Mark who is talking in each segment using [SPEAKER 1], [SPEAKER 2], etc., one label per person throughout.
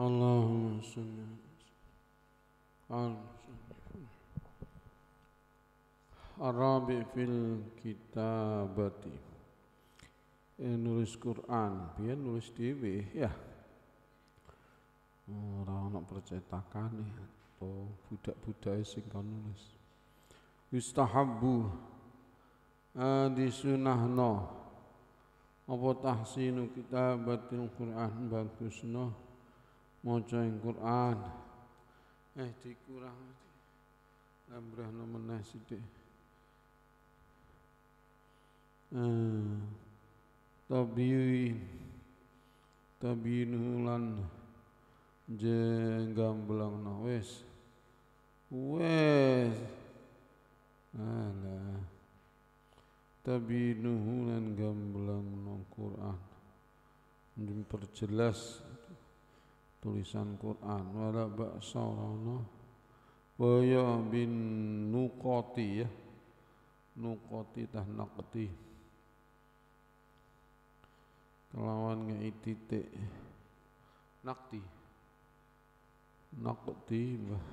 [SPEAKER 1] Allahumma salli Arabi fil kitabati eh, nulis Quran biar nulis TV ya orang nak percetakan nih ya, atau budak-budak sing kan nulis yustahabbu eh, sunnah no apa tahsinu kitabatil Quran no maca ing Quran eh dikurang lambrahno meneh sithik eh tabiyin tabiyinu gamblang no wis wis ala tabinuhu lan gamblangno Quran memperjelas tulisan Quran wala ba'sa rono Baya bin Nukoti ya Nukoti tah nakti Kelawan ngei titik Nakti Nakti bah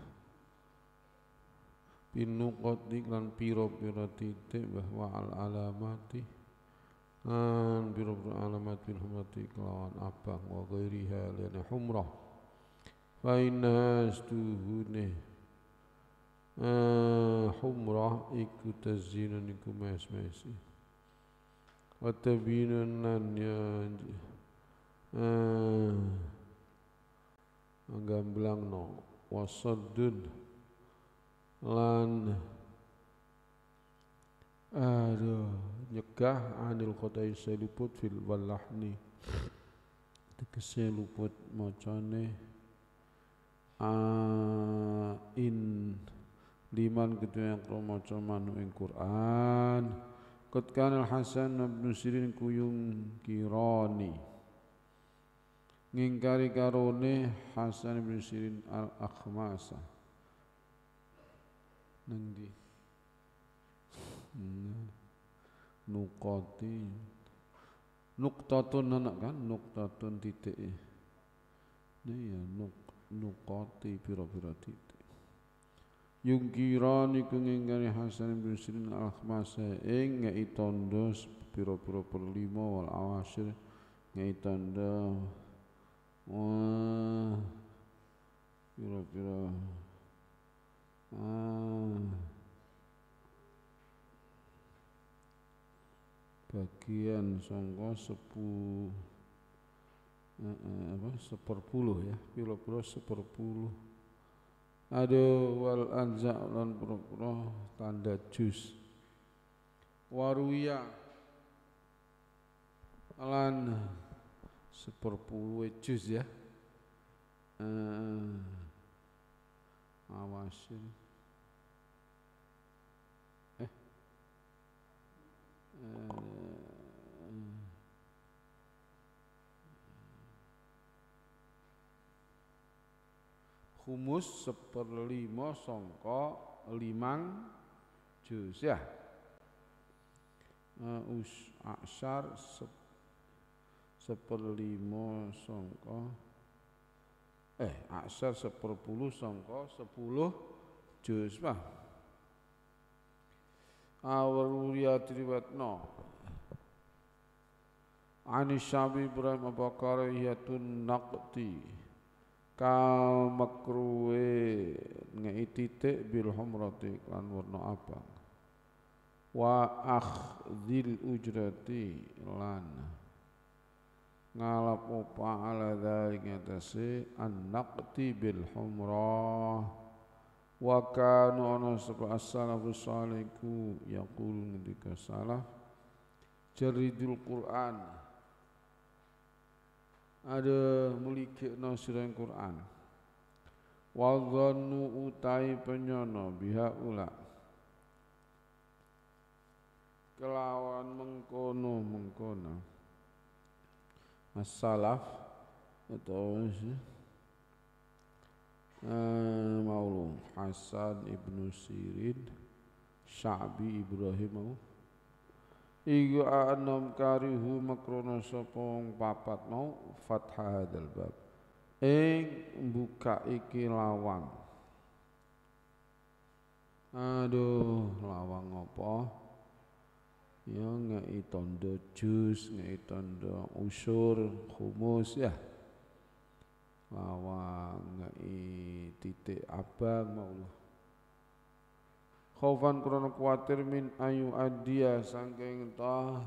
[SPEAKER 1] Bin Nukoti kan piro-piro titik bahwa al-alamati An biro-biro alamat bin mati kelawan abang wa gairiha liana humrah fainastuhune eh humrah iku tazina niku mes-mes watabinan ya eh gamblang no wasaddun lan aduh nyegah anil kota seliput fil walah walahni tegese luput macane eh ain ah, liman kedua yang kromoco manu ing Quran Ketkan al Hasan bin Sirin kuyung kirani ngingkari karone Hasan bin Sirin al-Akhmasa neng di hmm, nukoti nuktatun anak kan nuktatun titik ini ya nuk nukoti pira-pira titik yungkiran iku ngingkari Hasan bin Sirin al-Akhmasa ing ngei tondo pira-pira perlima wal awasir ngei tondo wah pira-pira ah bagian sangka sepuluh Eh, apa seperpuluh ya pira-pira seperpuluh aduh wal anza lan pira tanda jus waruya lan seperpuluh e jus ya eh, awasin ya. eh, eh humus seperlima songko limang jus ya uh, eh, us aksar sep, seperlima songko eh aksar seperpuluh songko sepuluh jus mah awal uriyat no Anisabi Ibrahim Yatun nakti kal makruwe ngei titik bil humrati lan warna abang wa akhdhil ujrati lan ngalap opa ala dzalika tasi annaqti bil humrah wa kanu ana sapa as-salafus salihku yaqul ngendika salaf jaridul qur'an ada mulikno sirang Quran wa utai penyono biha ula kelawan mengkono mengkono masalaf atau Uh, Maulum Hasan Ibnu Sirin Syabi Ibrahim Iku anom karihu makrono sopong papat mau fathah hadal bab Ing buka iki lawang Aduh lawang apa Ya ngei tondo jus, ngei tondo usur, humus ya Lawang ngei titik abang mau khaufan krono kuatir min ayu adia saking toh,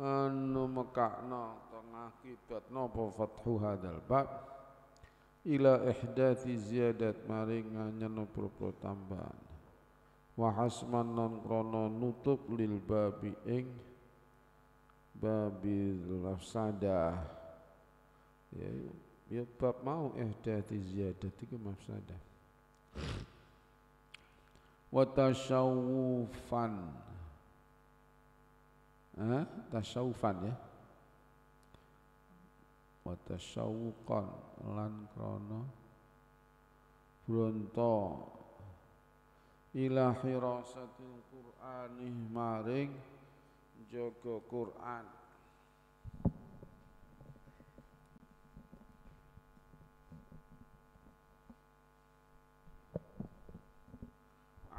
[SPEAKER 1] anu tengah kibat apa fathu hadal bab ila ihdati ziyadat maring nyana propo tambahan wa hasman non krono nutup lil babi ing babi mafsadah ya, ya ya bab mau ihdati ziyadat iki mafsada wa tasawufan ha? tasawufan ya wa tasawukan lan krono bronto ilahiro hirasatil qur'ani maring jaga Qur'an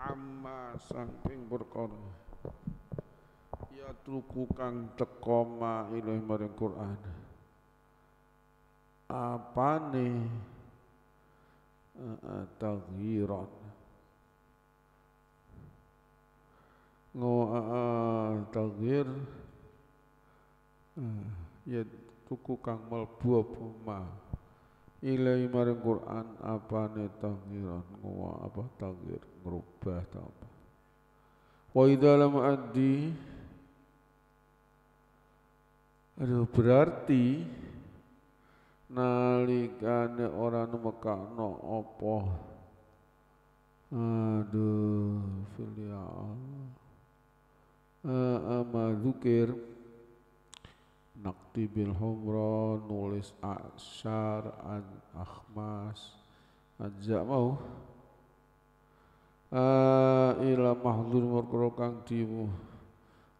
[SPEAKER 1] amma saking perkara ya tuku kang teka ma ilahi maring Quran apane taghyiran ngo taghir hmm, ya truku kang mlebu apa ilai maring Quran ne tangiran ngwa apa tanggir ngerubah ta apa wa idalam addi aduh berarti nalikane ora numekakno apa aduh filial. ya uh, ama eh, eh, dzikir nakti bil humra nulis asyar an akhmas ajak mau eh, ila mahdur murkro kang dimu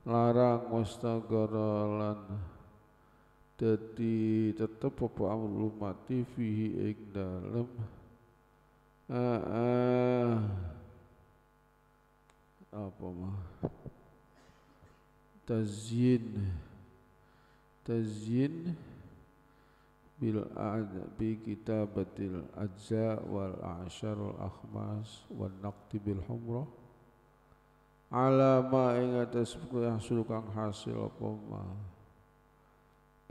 [SPEAKER 1] larang wastagara lan dadi tetep apa amru mati fihi ing dalem eh, eh. apa mah tazyin tazyin bil kita kitabatil ajza wal asharul akhmas wan naqti bil humrah ala ma ing atas hasil kang hasil apa ma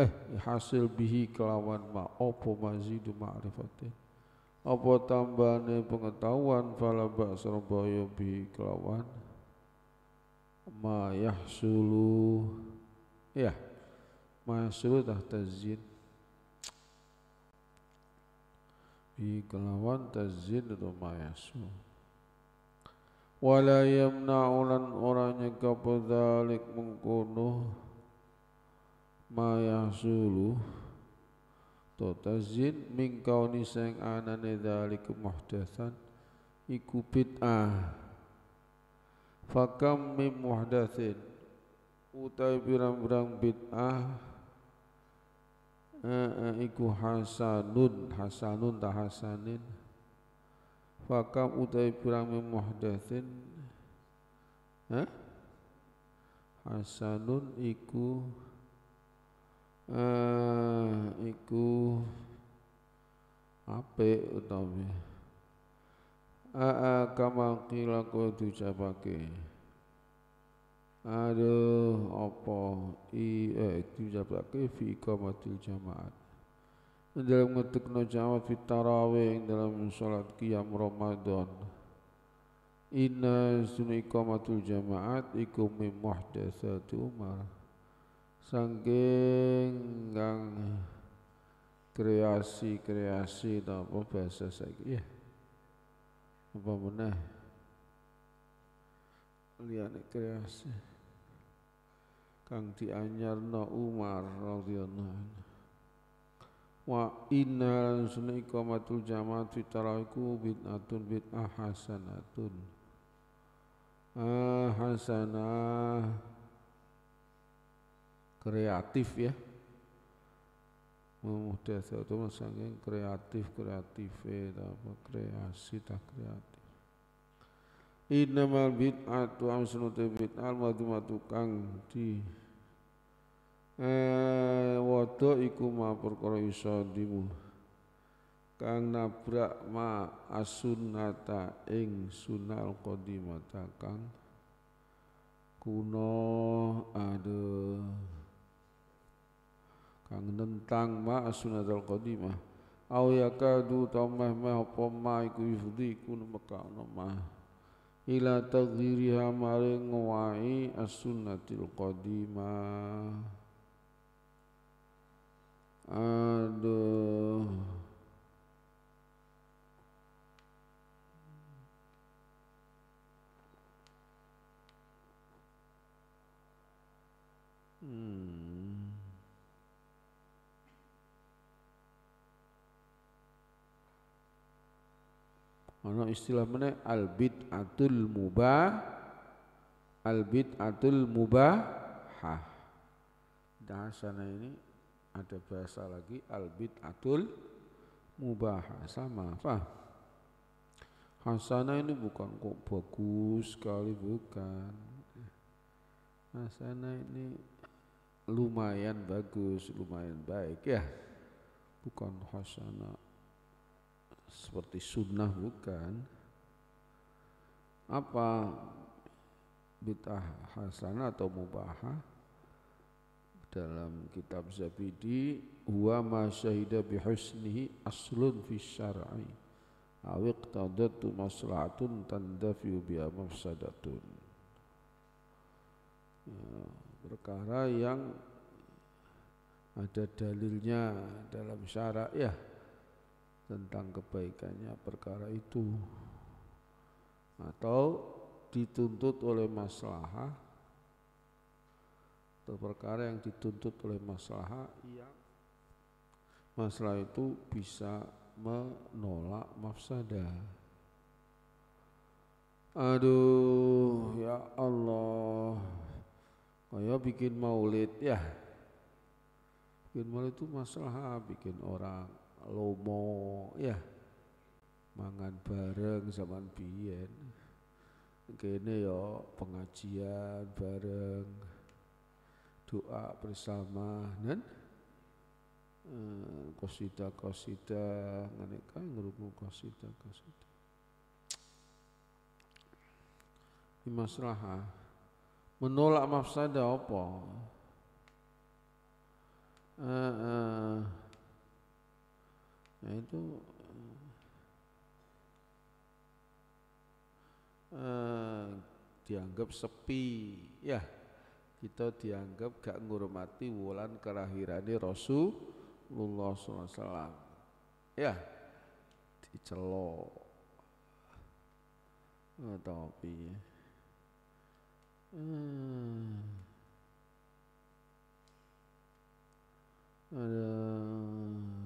[SPEAKER 1] eh hasil bihi kelawan ma apa mazidu ma'rifati apa tambahane pengetahuan fala ba'sar boyo bihi kelawan ma yahsulu ya yeah. Masyur tahta zin Bi kelawan tazin atau mayasu Wala yamna'ulan orangnya kapedalik mengkono mayasulu. To tazin mingkau niseng anane dalik muhdatsan Iku bid'ah Fakam mim muhdatsin Utai birang-birang bid'ah e iku hasanun hasanun ta hasanin fakam utai pirang muhdatsin ha hasanun iku eh iku ape utawi a kama kila kudu Aduh, apa i eh dijabake fi iqamatil jamaat. Dalam ngetukno jamaat fi tarawih dalam salat qiyam Ramadan. Inna sunni iqamatul jamaat iku min muhdatsatu umar. Sangking kang kreasi-kreasi apa bahasa saiki ya. Apa meneh? Lihat kreasi kang No Umar radhiyallahu anhu wa inna sunna iqamatul jamaah fi taraiku bid'atun bid'ah hasanatun ah hasanah kreatif ya memudah itu masangin kreatif kreatif eh, apa kreasi tak kreatif Innamal bid'atu amsunutu bid'al matu kang di eh wada iku ma perkara kang nabrak ma asunata ing sunal qadimata kang kuno ada kang nentang ma asunatal qadimah au yakadu tamah ma apa ma iku yufdi iku mekakno mah ila taghyiriha maring wa'i as-sunnatil qadimah aduh hmm ana istilah mana al bid'atul mubah al bid'atul mubahah. sana ini ada bahasa lagi al bid'atul mubah sama apa Hasanah ini bukan kok bagus sekali bukan. Hasanah ini lumayan bagus, lumayan baik ya. Bukan hasanah seperti sunnah bukan apa bid'ah hasanah atau mubahah dalam kitab Zabidi huwa ma syahida bi husnihi aslun fi syar'i awiq iqtadatu maslahatun tandafi bi mafsadatun ya, perkara yang ada dalilnya dalam syara' ya tentang kebaikannya perkara itu atau dituntut oleh maslahah atau perkara yang dituntut oleh maslahah yang masalah itu bisa menolak mafsada. Aduh, ya Allah. Kayak bikin maulid ya. Bikin maulid itu masalah bikin orang lomo ya mangan bareng zaman biyen kene yo ya pengajian bareng doa bersama dan hmm, eh, kosida kosida nganeka ngerungu kosida kosida ini masalah ah. menolak mafsadah apa uh, uh, Nah itu eh, dianggap sepi ya kita dianggap gak menghormati wulan kerahirani Rasulullah SAW ya dicelok tapi ya. hmm. Eh, ada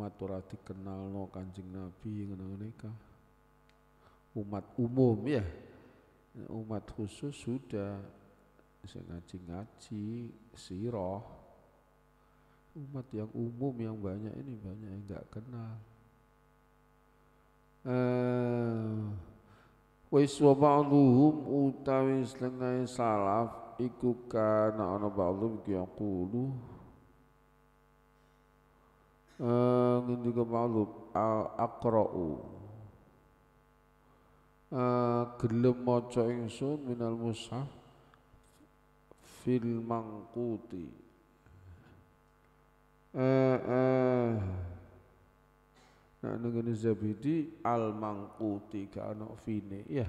[SPEAKER 1] umat ora no Kanjeng Nabi ngene-ngene Umat umum ya. Umat khusus sudah bisa ngaji-ngaji siroh Umat yang umum yang banyak ini banyak yang enggak kenal. Eh wis wa ba'dhum utawi setengah salaf iku kana ana ba'dhum yaqulu Eh, ini juga akroo. akra'u Uh, eh, gelem maca ingsun minal mushaf fil mangkuti eh eh nah nengene zabidi al mangkuti ka ana fine ya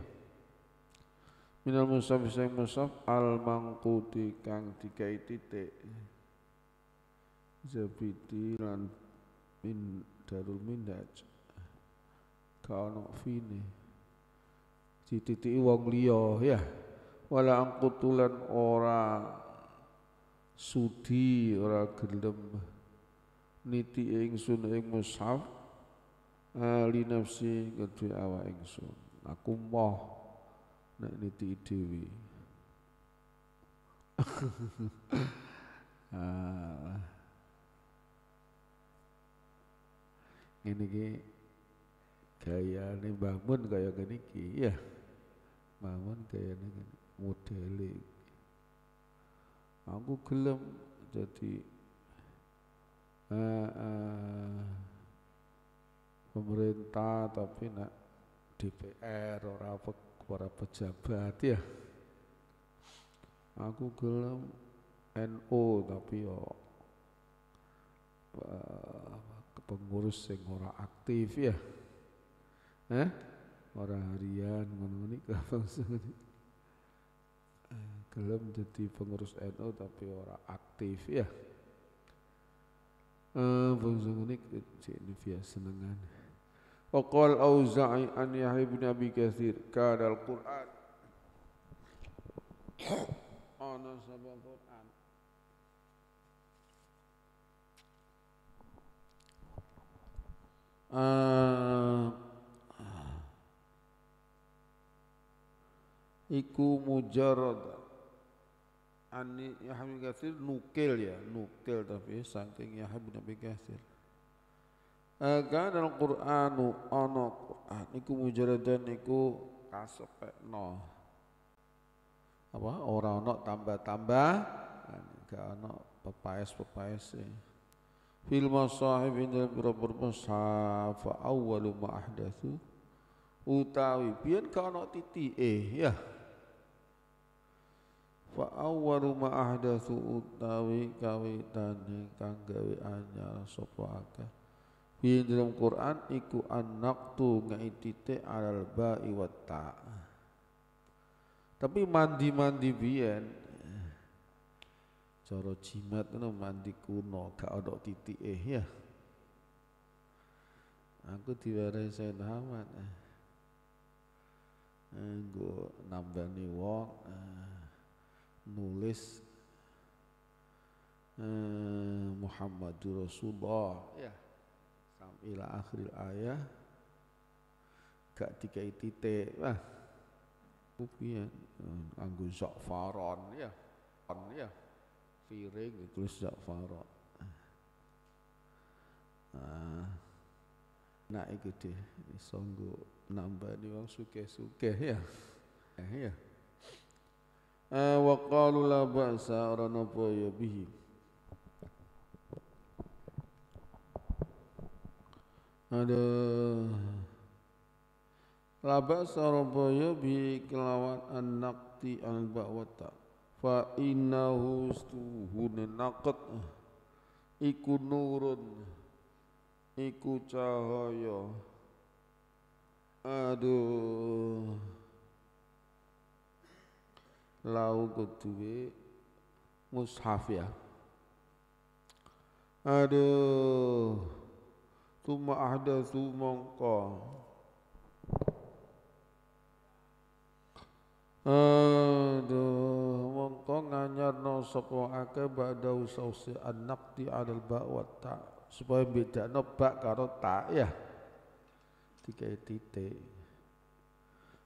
[SPEAKER 1] minal mushaf sing mushaf al mangkuti kang dikai titik zabidi lan min darul mindaj kaono fini, tititi wong liya ya wala angkutulan ora sudi ora gelem niti ingsun ing mushaf ali nafsi awa awak ingsun aku moh nek niti dewi. ah ini ki gaya nih bangun gaya gini ki ya bangun gaya nih model aku gelem jadi uh, uh, pemerintah tapi nak DPR ora apa para pejabat ya aku gelem NO tapi yo uh, pengurus yang ora aktif ya. Eh? Ora harian ngono ngene eh, gelem jadi pengurus NU tapi ora aktif ya. Eh, bangsa si ini biasa senengan. Waqal Auza'i an Yahya bin Abi Katsir kadal quran Ana sabab Qur'an. Eh, iku mujarad ani Yahya bin Katsir nukil ya nukil tapi saking Yahya bin Abi Katsir Agan eh, al-Qur'anu ana Qur'an iku mujaradan iku kasepekno apa ora ana tambah-tambah kan? gak ana pepaes sih fil masahib indal berabur mushaf rumah ma ahdatsu utawi pian ka ana titi eh ya fa rumah ma ahdatsu utawi kawitane kang gawe anyar sapa akeh fi dalam Quran iku annaqtu ngaitite alal ba'i wa ta tapi mandi-mandi biyen cara jimat itu mandi kuno gak ada titik eh ya aku diwarai Said Ahmad nambah ya. eh, nambani wong eh, nulis eh, Muhammad Rasulullah ya sampai akhir ayah gak tiga titik wah anggun sok faron ya on ya Firing iklus Zafara. Nah, nah iki deh songgo nambah di wong sugih-sugih ya. Eh ya. Eh wa qalu la ba'sa arana ya bihi. Ada laba sarabaya bi kelawan anakti naqti al-ba'wata fa innahu stuhun naqat iku nurun iku cahaya aduh lau kuduwe mushaf ya aduh tuma ada sumangka aduh mongko nganyarno sapa akeh ake bada an-naqti 'alal ba' wa ta supaya bedakno ba karo ta ya tiga titik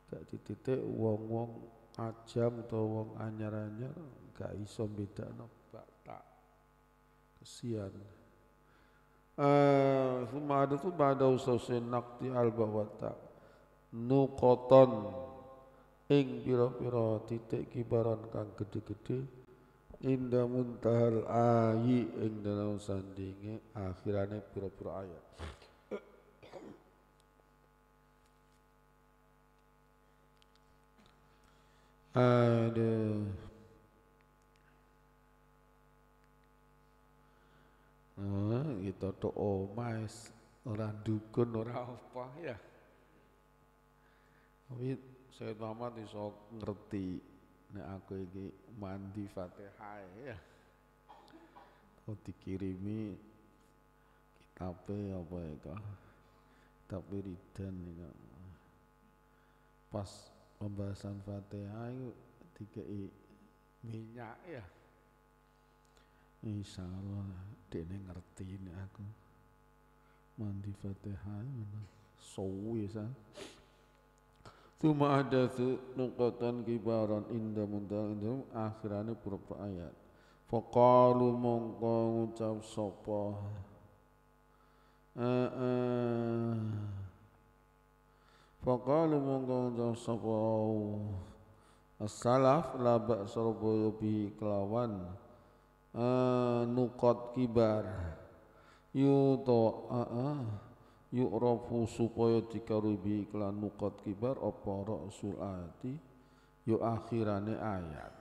[SPEAKER 1] gak titik wong-wong ajam atau wong anyar-anyar gak iso bedakno ba ta kesian eh uh, ada tuh usausi anak naqti 'al ba' wa ta nuqatan ing pira-pira titik kibaran kang gedhe-gedhe inda muntahal ayi ing dalam sandinge akhirane pira-pira ayat ada Nah, kita gitu, omais, orang dukun, orang apa ya. Sayyid Muhammad iso ngerti nek aku iki mandi Fatihah ya. Oh dikirimi kitabe apa ya Kitab wiridan ya. Pas pembahasan Fatihah itu dikei minyak ya. Insya Allah dene ngerti ini aku mandi Fatihah sowi ya Tuma ada tu nukatan kibaran inda munda inda akhirane berupa ayat. Fakalu mongko ucap sopo. Eh, eh. Fakalu mongko ucap sopo. Asalaf labak sorbo yobi kelawan eh, nukot kibar. Yuto a'ah yu'rafu supaya dikarubi iklan mukot kibar apa ra'sul ati yu akhirane ayat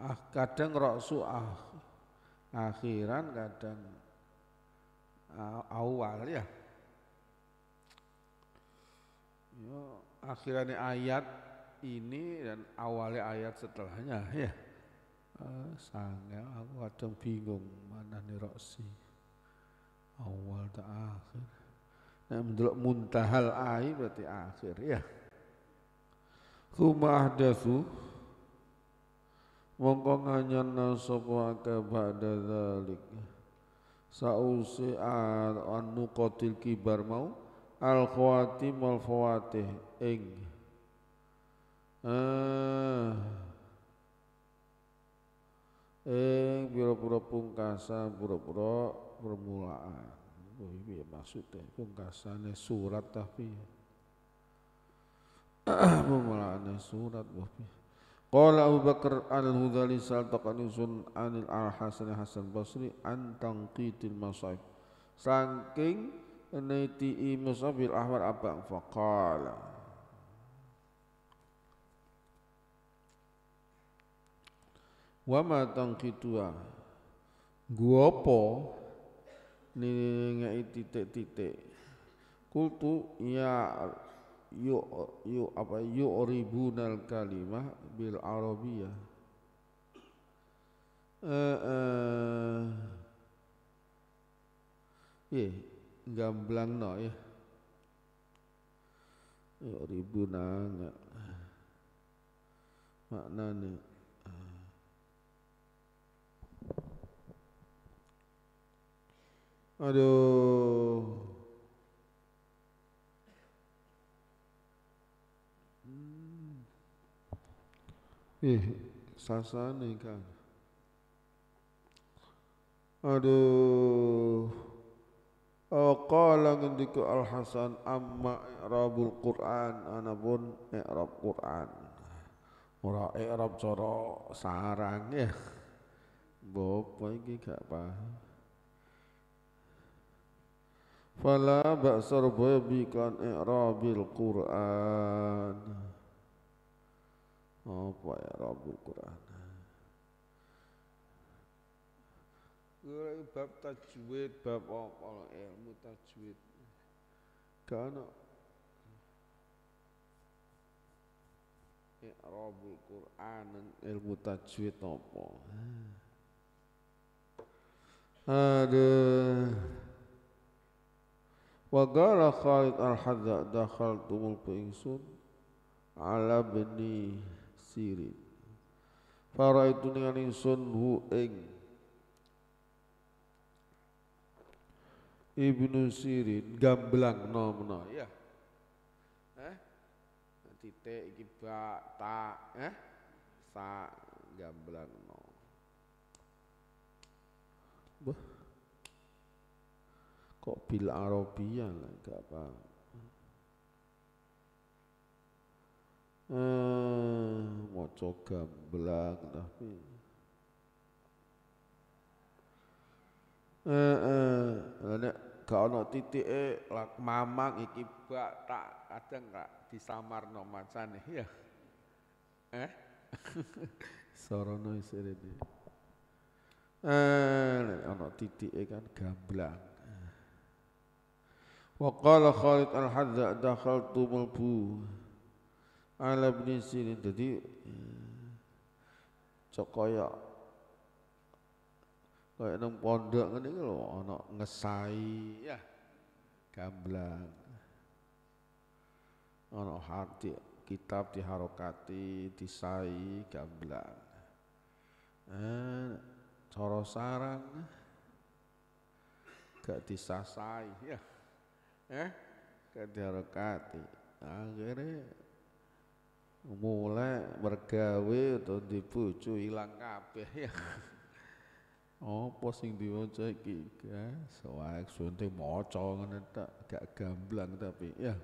[SPEAKER 1] ah kadang ra'su ah, akhiran kadang ah, awal ya ya akhirane ayat ini dan awalnya ayat setelahnya ya ah, sangat aku kadang bingung mana nih ra'si awal tak akhir nek mendelok muntahal ai berarti akhir ya Suma ahdatsu mongko nganyana sapa ba'da dzalik sausi an nuqatil kibar mau al khawatim wal fawatih ing eh pura pura pura-pura pura-pura permulaan oh iya maksudnya pungkasannya surat tapi ya. permulaannya surat tapi Qala Abu Bakar al-Hudali saltaqan usun anil al-Hasan Hasan Basri an tangqitil masahib saking naiti musaf bil ahwar abang faqala wa ma tangqitua guopo ngai titik-titik kultu ya yu yu apa yu'ribunal kalimah bil Arabia. eh uh, uh, gamblang no ya makna nih. Aduh. Hmm. Ih, sasane kan. Aduh. Qala ngendika Al Hasan amma Rabul Quran anapun i'rab Quran. Ora i'rab cara sarang ya. Bapak iki gak paham. Fala ba'sar babikan i'rabil Qur'an Apa i'rabil Qur'an Kira bab tajwid, bab apa ilmu tajwid Gana I'rabil Qur'an ilmu tajwid apa Aduh Wa Khalid al-Hadza dakhaltu mulku ingsun ala bini sirin. Para itu dengan insun hu ing Ibnu Sirin gamblang no ya. Eh? Nanti te iki ta eh sa gamblang no. Bah. Kok bil Arabia eh, lah, enggak apa Eh, moco gamblang tapi. Eh, eh, nek gak ono titike lak mamang iki bak tak kadang gak disamarno macane ya. Eh? Sorono isine. Eh, nek ono titike kan gamblang. Waqala Khalid Al-Hadza dakhaltu mulbu ala ibn Sirin jadi cokoya kayak nang pondok ngene iki lho ana ngesai ya gamblang ana hati kitab diharokati disai gamblang eh cara sarang gak disasai ya eh kedarokati akhirnya mulai bergawe atau dibucu hilang kabeh ya oh posing diwaca iki ya soal sunte maca ngene tak gak gamblang tapi ya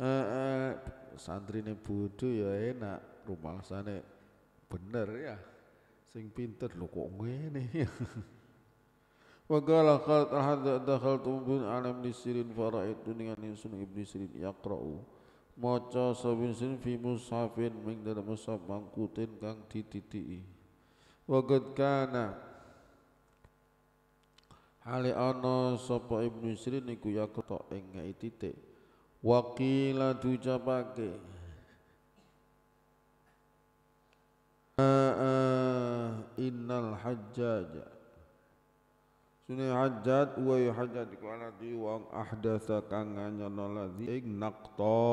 [SPEAKER 1] eh, eh santrine bodho ya enak sana bener ya sing pinter lho kok ngene ya وقال قالت حتى دخلت ابن على ابن سيرين itu dengan insun ibn sirin yaqra'u maca sabin sirin fi mushafin ming dalam mushaf mangkutin kang dititiki waqad kana hale ana sapa ibn sirin iku yaqta ing ngai titik waqila diucapake innal hajjaja Sunai hajat wa ya hajat iku aladi wong ahdatsa kang nyana ladzi ing naqta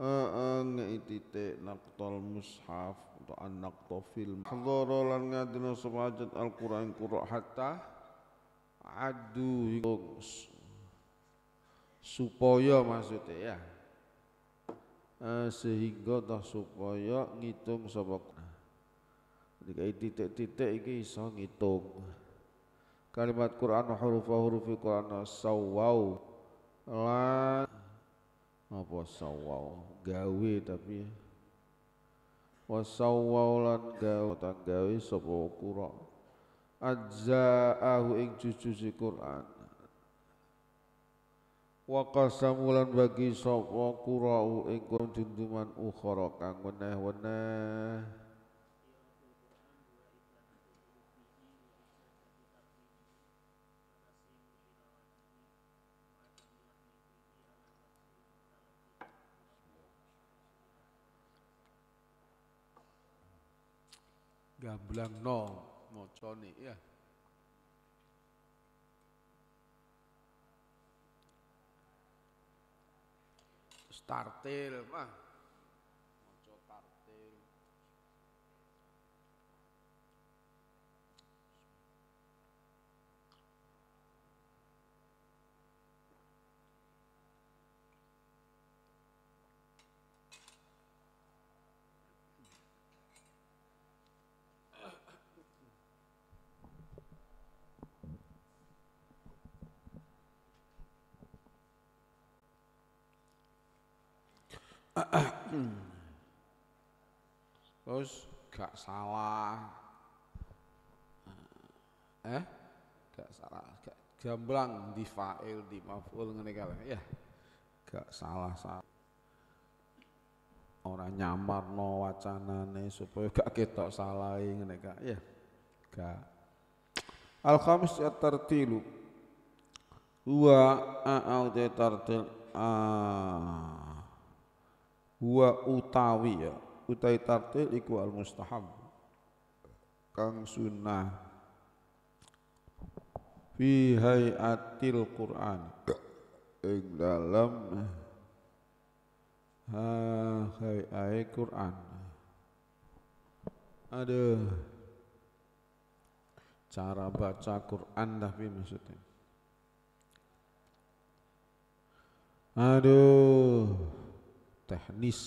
[SPEAKER 1] ang itite naqtal mushaf atau an naqta fil hadhara lan ngadina sumajat al-Qur'an qura hatta adu supaya maksudnya ya eh, sehingga toh supaya ngitung sapa ketika nah, titik-titik ini iso ngitung kalimat Quran huruf huruf Quran sawau apa sawau gawe tapi wasawau lan gawe tan gawe sapa qura ajzaahu ing cucu si Quran wa qasamulan bagi sapa qura'u ing kuntunduman ukhra kang weneh-weneh gamblang no mocone ya startil mah Terus gak salah. Eh? Gak salah, gak gamblang di fa'il di maf'ul ngene kae Ya. Gak salah salah. Orang nyamar wacanane supaya gak ketok salah ngene kae Ya. Gak. Al-khamis at-tartilu. wa a'udzu tartil. Ah huwa utawi ya utai tartil iku al mustahab kang sunnah fi hayatil Quran ing dalam ha hayai Quran ada cara baca Quran tapi maksudnya aduh teknis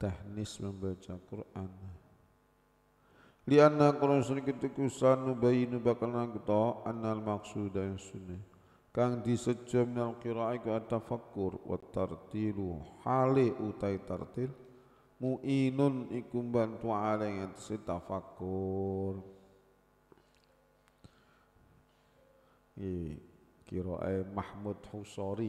[SPEAKER 1] teknis membaca Quran anna Quran sun kusan sanubayinu bakal nangkita annal maksud dan sunnah kang disejo minal qira'i ku atafakur wa tartilu hale utai tartil mu'inun iku bantu alai ngatasi tafakur Kira Mahmud Husori